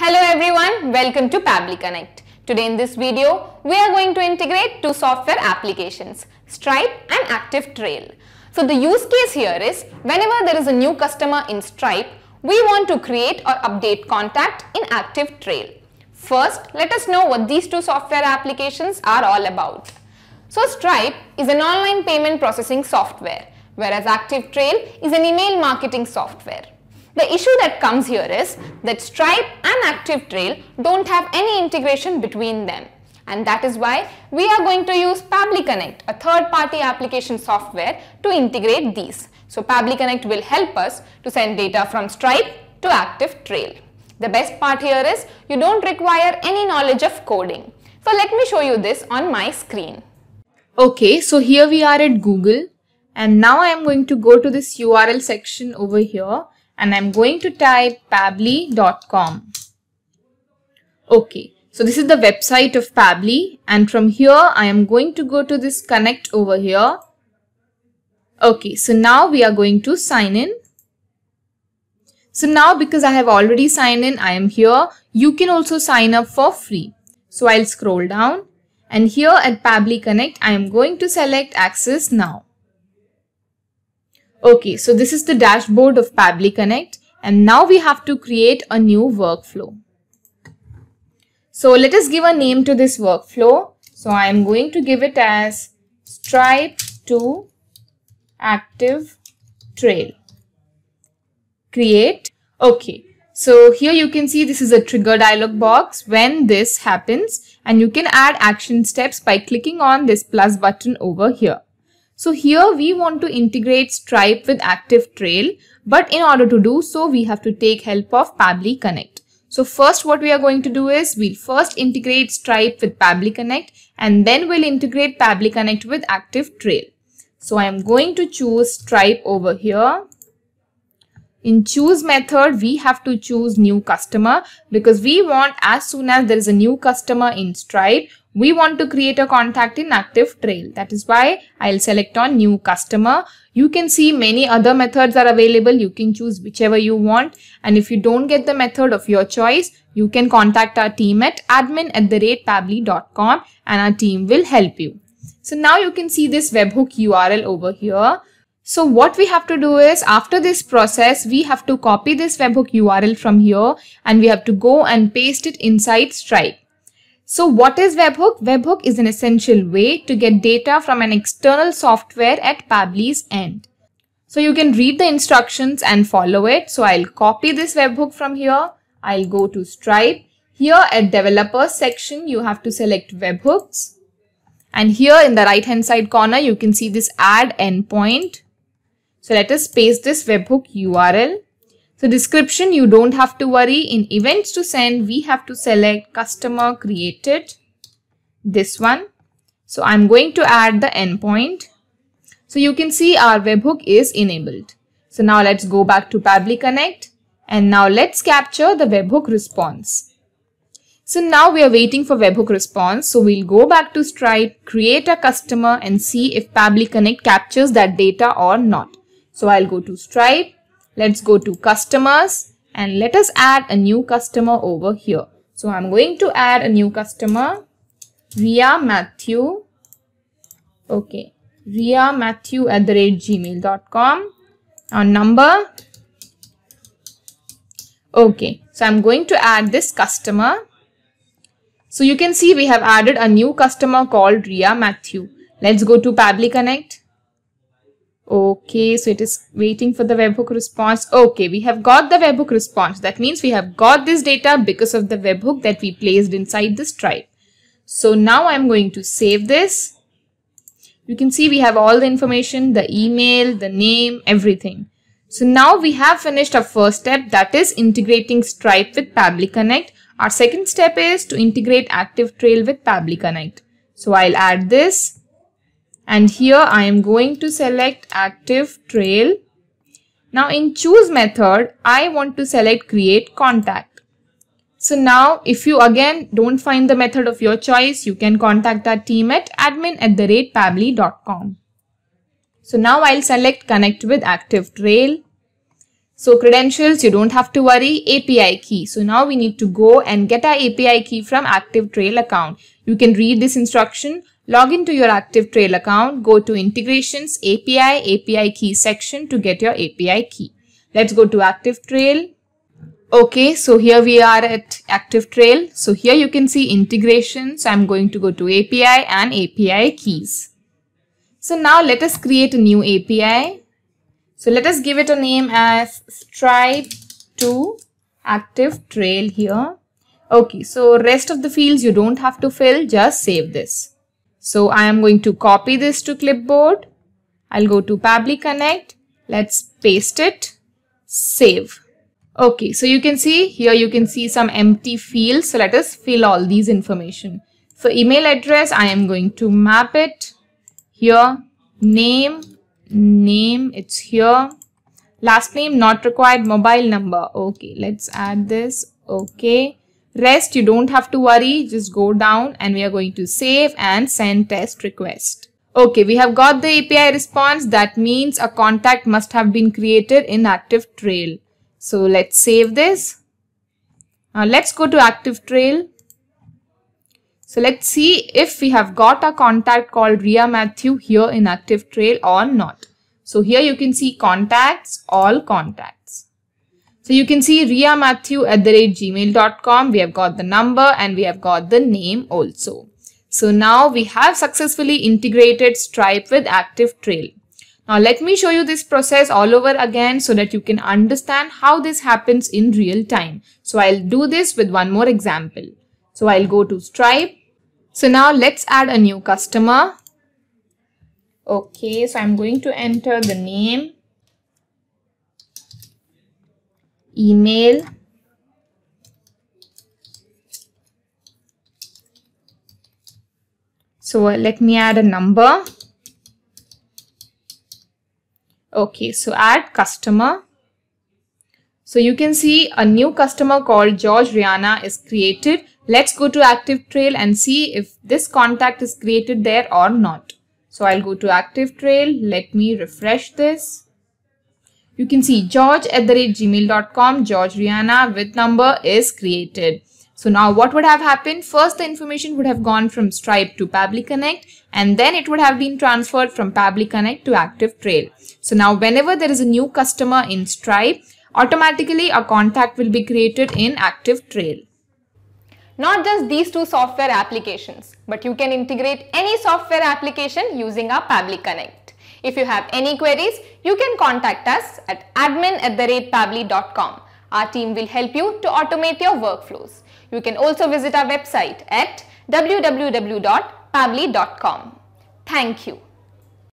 Hello everyone, welcome to Pabli Connect. Today in this video, we are going to integrate two software applications, Stripe and ActiveTrail. So the use case here is, whenever there is a new customer in Stripe, we want to create or update contact in ActiveTrail. First, let us know what these two software applications are all about. So Stripe is an online payment processing software, whereas ActiveTrail is an email marketing software. The issue that comes here is that Stripe and ActiveTrail don't have any integration between them. And that is why we are going to use Pabli Connect, a third-party application software to integrate these. So Pabli Connect will help us to send data from Stripe to ActiveTrail. The best part here is you don't require any knowledge of coding. So let me show you this on my screen. Okay, so here we are at Google and now I am going to go to this URL section over here and I'm going to type pably.com. Okay, so this is the website of Pably and from here I am going to go to this connect over here. Okay, so now we are going to sign in. So now because I have already signed in, I am here. You can also sign up for free. So I'll scroll down and here at Pably Connect, I am going to select access now. Okay, so this is the dashboard of Pably Connect and now we have to create a new workflow. So let us give a name to this workflow. So I am going to give it as Stripe to Active Trail. Create. Okay. So here you can see this is a trigger dialog box when this happens and you can add action steps by clicking on this plus button over here. So here we want to integrate Stripe with ActiveTrail, but in order to do so, we have to take help of Pably Connect. So first what we are going to do is we'll first integrate Stripe with Pably Connect and then we'll integrate Pably Connect with ActiveTrail. So I am going to choose Stripe over here in choose method, we have to choose new customer because we want as soon as there is a new customer in Stripe, we want to create a contact in Active Trail. That is why I'll select on new customer. You can see many other methods are available. You can choose whichever you want. And if you don't get the method of your choice, you can contact our team at admin at the rate and our team will help you. So now you can see this webhook URL over here. So what we have to do is after this process, we have to copy this webhook URL from here and we have to go and paste it inside Stripe. So what is webhook? Webhook is an essential way to get data from an external software at Pably's end. So you can read the instructions and follow it. So I'll copy this webhook from here. I'll go to Stripe. Here at developers section, you have to select webhooks. And here in the right hand side corner, you can see this add endpoint. So let us paste this webhook URL. So description, you don't have to worry. In events to send, we have to select customer created, this one. So I'm going to add the endpoint. So you can see our webhook is enabled. So now let's go back to Pabli Connect and now let's capture the webhook response. So now we are waiting for webhook response. So we'll go back to Stripe, create a customer and see if Pabli Connect captures that data or not. So I'll go to Stripe. Let's go to customers and let us add a new customer over here. So I'm going to add a new customer, Ria Matthew. Okay, Ria Matthew at the rate gmail.com. Our number. Okay, so I'm going to add this customer. So you can see we have added a new customer called Ria Matthew. Let's go to Pabli Connect. Okay, so it is waiting for the webhook response. Okay, we have got the webhook response. That means we have got this data because of the webhook that we placed inside the Stripe. So now I'm going to save this. You can see we have all the information, the email, the name, everything. So now we have finished our first step that is integrating Stripe with Pabli Connect. Our second step is to integrate ActiveTrail with Pabli Connect. So I'll add this and here I am going to select active trail. Now in choose method, I want to select create contact. So now if you again don't find the method of your choice, you can contact our team at admin at the rate So now I'll select connect with active trail. So credentials, you don't have to worry, API key. So now we need to go and get our API key from ActiveTrail account. You can read this instruction, log into your ActiveTrail account, go to integrations, API, API key section to get your API key. Let's go to ActiveTrail. Okay, so here we are at ActiveTrail. So here you can see integrations. I'm going to go to API and API keys. So now let us create a new API. So let us give it a name as stripe 2 active trail here. Okay, so rest of the fields you don't have to fill, just save this. So I am going to copy this to clipboard. I'll go to Pabli Connect. Let's paste it. Save. Okay, so you can see here you can see some empty fields. So let us fill all these information. So email address, I am going to map it here, name, name it's here last name not required mobile number okay let's add this okay rest you don't have to worry just go down and we are going to save and send test request okay we have got the api response that means a contact must have been created in active trail so let's save this now let's go to active trail so let's see if we have got a contact called Ria Matthew here in ActiveTrail or not. So here you can see contacts, all contacts. So you can see Ria Matthew at the rate gmail.com. We have got the number and we have got the name also. So now we have successfully integrated Stripe with ActiveTrail. Now let me show you this process all over again so that you can understand how this happens in real time. So I'll do this with one more example. So I'll go to Stripe so now let's add a new customer. Okay, so I'm going to enter the name, email, So uh, let me add a number. Okay, so add customer. So you can see a new customer called George Rihanna is created Let's go to ActiveTrail and see if this contact is created there or not. So I'll go to ActiveTrail. Let me refresh this. You can see george at the rate gmail.com, George Rihanna with number is created. So now what would have happened? First, the information would have gone from Stripe to Connect and then it would have been transferred from Connect to ActiveTrail. So now whenever there is a new customer in Stripe, automatically a contact will be created in ActiveTrail. Not just these two software applications, but you can integrate any software application using our Pabli Connect. If you have any queries, you can contact us at admin at the rate Our team will help you to automate your workflows. You can also visit our website at www.pabli.com. Thank you.